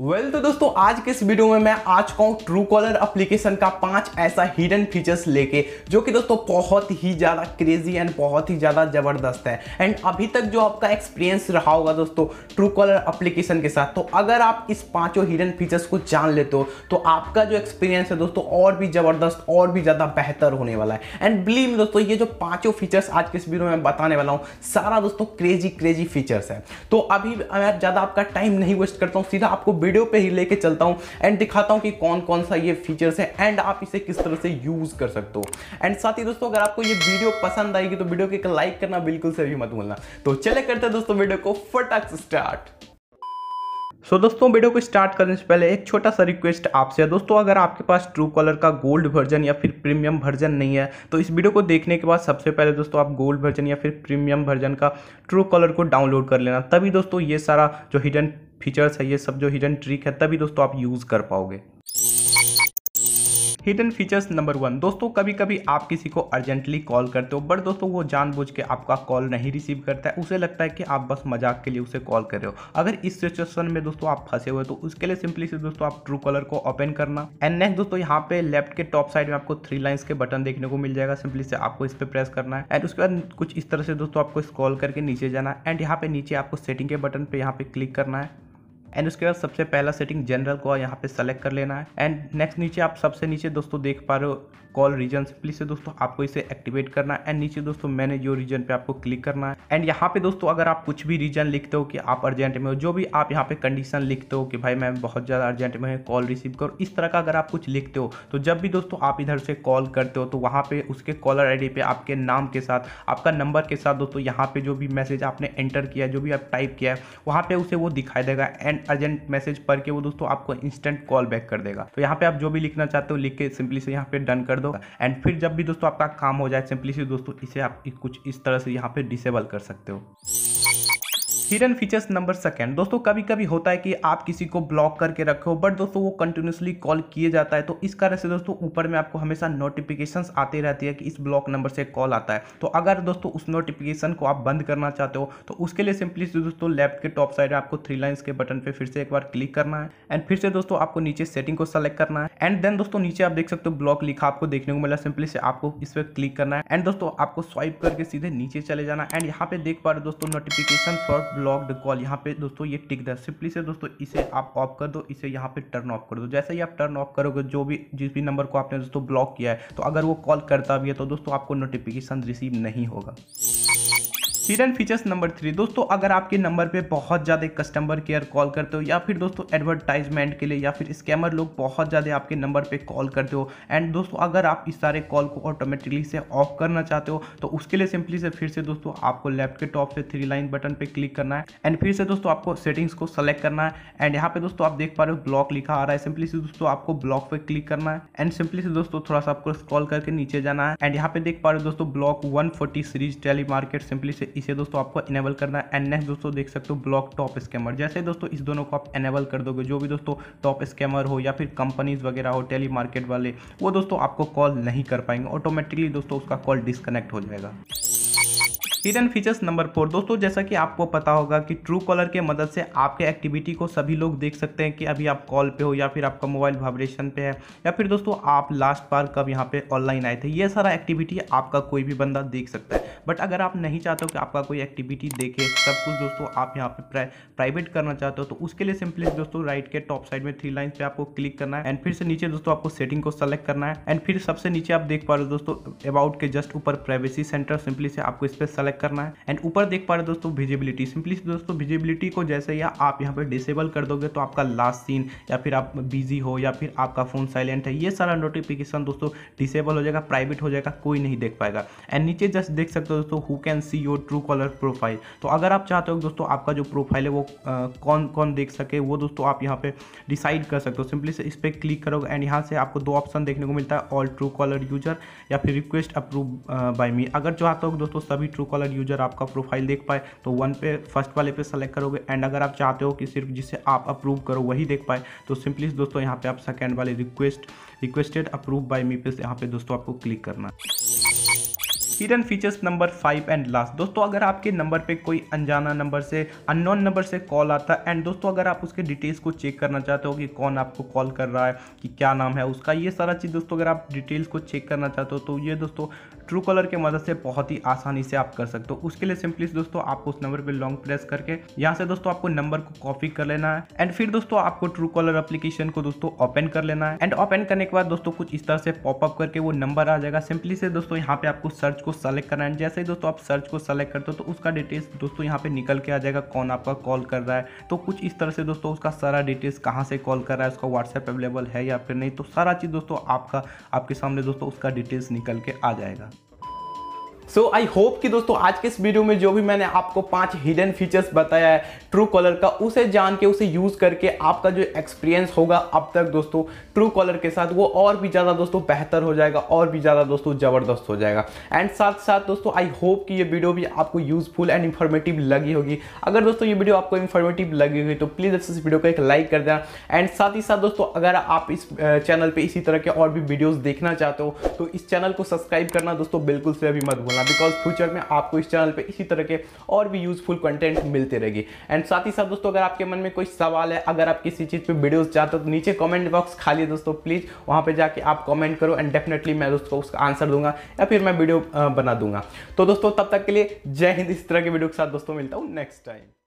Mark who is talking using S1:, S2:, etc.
S1: well well, तो दोस्तों आज के इस वीडियो में मैं आ चुका हूँ ट्रू कॉलर एप्लीकेशन का पांच ऐसा हिडन फीचर्स लेके जो कि दोस्तों बहुत ही ज़्यादा क्रेजी एंड बहुत ही ज़्यादा ज़बरदस्त है एंड अभी तक जो आपका एक्सपीरियंस रहा होगा दोस्तों ट्रू कॉलर अप्लीकेशन के साथ तो अगर आप इस पाँचों हिडन फीचर्स को जान लेते हो तो आपका जो एक्सपीरियंस है दोस्तों और भी ज़बरदस्त और भी ज़्यादा बेहतर होने वाला है एंड बिलीव दोस्तों ये जो पाँचों फीचर्स आज के इस वीडियो में बताने वाला हूँ सारा दोस्तों क्रेजी क्रेजी फीचर्स है तो अभी मैं ज़्यादा आपका टाइम नहीं वेस्ट करता हूँ सीधा आपको वीडियो पे ही लेके चलता हूँ एंड दिखाता हूँ कि कौन कौन सा ये फीचर्स है एंड आप इसे किस तरह से यूज कर सकते हो एंड साथ ही दोस्तों अगर आपको ये वीडियो पसंद आएगी तो वीडियो को एक लाइक करना बिल्कुल से भी मत भूलना तो चले करते दोस्तों वीडियो को फटाक से स्टार्ट सो so, दोस्तों वीडियो को स्टार्ट करने से पहले एक छोटा सा रिक्वेस्ट आपसे है दोस्तों अगर आपके पास ट्रू कलर का गोल्ड वर्जन या फिर प्रीमियम वर्जन नहीं है तो इस वीडियो को देखने के बाद सबसे पहले दोस्तों आप गोल्ड वर्जन या फिर प्रीमियम वर्जन का ट्रू कलर को डाउनलोड कर लेना तभी दोस्तों ये सारा जो हिडन फीचर्स है ये सब जो हिडन ट्रिक है तभी दोस्तों आप यूज़ कर पाओगे हिडन फीचर्स नंबर वन दोस्तों कभी कभी आप किसी को अर्जेंटली कॉल करते हो बट दोस्तों वो जानबूझ के आपका कॉल नहीं रिसीव करता है उसे लगता है कि आप बस मजाक के लिए उसे कॉल कर रहे हो अगर इस सिचुएशन में दोस्तों आप फंसे हुए तो उसके लिए सिंपली से दोस्तों आप ट्रू कलर को ओपन करना एंड नेक्स्ट दोस्तों यहाँ पे लेफ्ट के टॉप साइड में आपको थ्री लाइन्स के बटन देखने को मिल जाएगा सिंपली से आपको इस पर प्रेस करना है एंड उसके बाद कुछ इस तरह से दोस्तों आपको कॉल करके नीचे जाना है एंड यहाँ पे नीचे आपको सेटिंग के बटन पे यहाँ पे क्लिक करना है एंड उसके बाद सबसे पहला सेटिंग जनरल को यहाँ पे सेलेक्ट कर लेना है एंड नेक्स्ट नीचे आप सबसे नीचे दोस्तों देख पा रहे हो कॉल रीजन प्लीज से दोस्तों आपको इसे एक्टिवेट करना है एंड नीचे दोस्तों मैंने जो रीजन पे आपको क्लिक करना है एंड यहाँ पे दोस्तों अगर आप कुछ भी रीजन लिखते हो कि आप अर्जेंट में हो जो भी आप यहाँ पे कंडीशन लिखते हो कि भाई मैं बहुत ज़्यादा अर्जेंट में है कॉल रिसीव करो इस तरह का अगर आप कुछ लिखते हो तो जब भी दोस्तों आप इधर से कॉल करते हो तो वहाँ पर उसके कॉलर आई पे आपके नाम के साथ आपका नंबर के साथ दोस्तों यहाँ पर जो भी मैसेज आपने एंटर किया जो भी आप टाइप किया है वहाँ पर उसे वो दिखाई देगा एंड इंस्टेंट अर्जेंट मैसेज पढ़ के वो दोस्तों आपको इंस्टेंट कॉल बैक कर देगा तो यहाँ पे आप जो भी लिखना चाहते हो लिख के सिंपली से यहाँ पे डन कर दो एंड फिर जब भी दोस्तों आपका काम हो जाए सिंपली से दोस्तों इसे आप कुछ इस तरह से यहाँ पे डिसेबल कर सकते हो हिडन फीचर्स नंबर सेकंड दोस्तों कभी कभी होता है कि आप किसी को ब्लॉक करके रखे हो बट दोस्तों वो कंटिन्यूसली कॉल किए जाता है तो इस कारण से दोस्तों ऊपर में आपको हमेशा नोटिफिकेशंस आते रहती है कि इस ब्लॉक नंबर से कॉल आता है तो अगर दोस्तों उस नोटिफिकेशन को आप बंद करना चाहते हो तो उसके लिए सिंपली से दोस्तों लेफ्ट के टॉप साइड में आपको थ्री लाइन्स के बटन पर फिर से एक बार क्लिक करना है एंड फिर से दोस्तों आपको नीचे सेटिंग को सेलेक्ट करना है एंड देन दोस्तों नीचे आप देख सकते हो ब्लॉक लिखा आपको देखने को मिला सिंपली से आपको इस पर क्लिक करना है एंड दोस्तों आपको स्वाइप करके सीधे नीचे चले जाना एंड यहाँ पे देख पा रहे दोस्तों नोटिफिकेशन फॉर ब्लॉक्ड कॉल यहाँ पे दोस्तों ये टिक दस सिंपली से दोस्तों इसे आप ऑफ कर दो इसे यहाँ पे टर्न ऑफ कर दो जैसे ही आप टर्न ऑफ करोगे जो भी जिस भी नंबर को आपने दोस्तों ब्लॉक किया है तो अगर वो कॉल करता भी है तो दोस्तों आपको नोटिफिकेशन रिसीव नहीं होगा हिडन फीचर्स नंबर थ्री दोस्तों अगर आपके नंबर पे बहुत ज़्यादा कस्टमर केयर कॉल करते हो या फिर दोस्तों एडवर्टाइजमेंट के लिए या फिर स्कैमर लोग बहुत ज़्यादा आपके नंबर पे कॉल करते हो एंड दोस्तों अगर आप इस सारे कॉल को ऑटोमेटिकली से ऑफ करना चाहते हो तो उसके लिए सिंपली से फिर से दोस्तों आपको लेफ्ट के टॉप से थ्री लाइन बटन पर क्लिक करना है एंड फिर से दोस्तों आपको सेटिंग्स को सेलेक्ट करना है एंड यहाँ पे दोस्तों आप देख पा रहे हो ब्लॉक लिखा आ रहा है सिंपली से दोस्तों आपको ब्लॉक पर क्लिक करना है एंड सिंपली से दोस्तों थोड़ा सा आपको कॉल करके नीचे जाना है एंड यहाँ पे देख पा रहे हो दोस्तों block one series tele market simply से इसे दोस्तों आपको इनेबल करना है एंड नेक्स्ट दोस्तों देख सकते हो ब्लॉक टॉप स्कैमर जैसे दोस्तों इस दोनों को आप एनेबल कर दोगे जो भी दोस्तों टॉप स्कैमर हो या फिर कंपनीज वगैरह हो टेली मार्केट वाले वो दोस्तों आपको कॉल नहीं कर पाएंगे ऑटोमेटिकली दोस्तों उसका कॉल डिस्कनेक्ट हो जाएगा हिडन फीचर्स नंबर फोर दोस्तों जैसा कि आपको पता होगा कि ट्रू कॉलर के मदद से आपके एक्टिविटी को सभी लोग देख सकते हैं कि अभी आप कॉल पे हो या फिर आपका मोबाइल वाइब्रेशन पे है या फिर दोस्तों आप लास्ट बार कब यहाँ पे ऑनलाइन आए थे ये सारा एक्टिविटी आपका कोई भी बंदा देख सकता है बट अगर आप नहीं चाहते हो कि आपका कोई एक्टिविटी देखे सब कुछ दोस्तों आप यहाँ पे प्राइवेट करना चाहते हो तो उसके लिए सिंपली दोस्तों राइट के टॉप साइड में थ्री लाइन पे आपको क्लिक करना है एंड फिर से नीचे दोस्तों आपको सेटिंग को सेलेक्ट करना है एंड फिर सबसे नीचे आप देख पा रहे हो दोस्तों अबाउट के जस्ट ऊपर प्राइवेसी सेंटर सिंपली से आपको इस पर सेलेक्ट सेलेक्ट करना है एंड ऊपर देख पा रहे दोस्तों विजिबिलिटी सिंपली दोस्तों विजिबिलिटी को जैसे या आप यहाँ पर डिसेबल कर दोगे तो आपका लास्ट सीन या फिर आप बिजी हो या फिर आपका फ़ोन साइलेंट है ये सारा नोटिफिकेशन दोस्तों डिसेबल हो जाएगा प्राइवेट हो जाएगा कोई नहीं देख पाएगा एंड नीचे जस्ट देख सकते हो दोस्तों who can see your Truecaller profile तो अगर आप चाहते हो दोस्तों आपका जो प्रोफाइल है वो आ, कौन कौन देख सके वो दोस्तों आप यहाँ पे डिसाइड कर सकते हो सिंपली से इस पर क्लिक करोगे एंड यहाँ से आपको दो ऑप्शन देखने को मिलता है ऑल ट्रू कॉलर यूजर या फिर रिक्वेस्ट अप्रूव बाय मी अगर चाहते हो दोस्तों सभी ट्रू कॉलर अगर यूजर आपका प्रोफाइल देख पाए तो वन पे फर्स्ट वाले पे सेलेक्ट करोगे एंड अगर आप चाहते हो कि सिर्फ जिसे आप अप्रूव करो वही देख पाए तो सिंपली दोस्तों यहाँ पे आप सेकेंड वाले request requested approve by me पे यहाँ पे दोस्तों आपको क्लिक करना hidden features number five and last दोस्तों अगर आपके नंबर पे कोई अनजाना नंबर से अननोन नंबर से कॉल आता है एंड दोस्तों अगर आप उसके डिटेल्स को चेक करना चाहते हो कि कौन आपको कॉल कर रहा है कि क्या नाम है उसका ये सारा चीज़ दोस्तों अगर आप डिटेल्स को चेक करना चाहते हो तो ये दोस्तों ट्रू कलर के मदद से बहुत ही आसानी से आप कर सकते हो उसके लिए सिंपली दोस्तों आपको उस नंबर पर लॉन्ग प्रेस करके यहाँ से दोस्तों आपको नंबर को कॉपी कर लेना है एंड फिर दोस्तों आपको ट्रू कलर एप्लीकेशन को दोस्तों ओपन कर लेना है एंड ओपन करने के बाद दोस्तों कुछ इस तरह से पॉपअप करके वो नंबर आ जाएगा सिंपली से दोस्तों यहाँ पे आपको सर्च को सेलेक्ट करना है जैसे ही दोस्तों आप सर्च को सेलेक्ट करते हो तो उसका डिटेल्स दोस्तों यहाँ पे निकल के आ जाएगा कौन आपका कॉल कर रहा है तो कुछ इस तरह से दोस्तों उसका सारा डिटेल्स कहाँ से कॉल कर रहा है उसका व्हाट्सएप अवेलेबल है या फिर नहीं तो सारा चीज़ दोस्तों आपका आपके सामने दोस्तों उसका डिटेल्स निकल के आ जाएगा सो आई होप कि दोस्तों आज के इस वीडियो में जो भी मैंने आपको पांच हिडन फीचर्स बताया है ट्रू कॉलर का उसे जान के उसे यूज़ करके आपका जो एक्सपीरियंस होगा अब तक दोस्तों ट्रू कॉलर के साथ वो और भी ज़्यादा दोस्तों बेहतर हो जाएगा और भी ज़्यादा दोस्तों ज़बरदस्त हो जाएगा एंड साथ साथ दोस्तों आई होप कि ये वीडियो भी आपको यूज़फुल एंड इन्फॉर्मेटिव लगी होगी अगर दोस्तों ये वीडियो आपको इन्फॉर्मेटिव लगी होगी तो प्लीज़ इस वीडियो को एक लाइक कर देना एंड साथ ही साथ दोस्तों अगर आप इस चैनल पर इसी तरह के और भी वीडियोज़ देखना चाहते हो तो इस चैनल को सब्सक्राइब करना दोस्तों बिल्कुल से अभी मत भूलना बिकॉज फ्यूचर में आपको इस चैनल पे इसी तरह के और भी यूजफुल कंटेंट मिलते रहेगी एंड साथ ही साथ दोस्तों अगर आपके मन में कोई सवाल है अगर आप किसी चीज़ पे वीडियोस चाहते हो तो नीचे कमेंट बॉक्स खाली है दोस्तों प्लीज़ वहाँ पे जाके आप कमेंट करो एंड डेफिनेटली मैं दोस्तों उसका आंसर दूंगा या फिर मैं वीडियो बना दूंगा तो दोस्तों तब तक के लिए जय हिंद इस तरह के वीडियो के साथ दोस्तों मिलता हूँ नेक्स्ट टाइम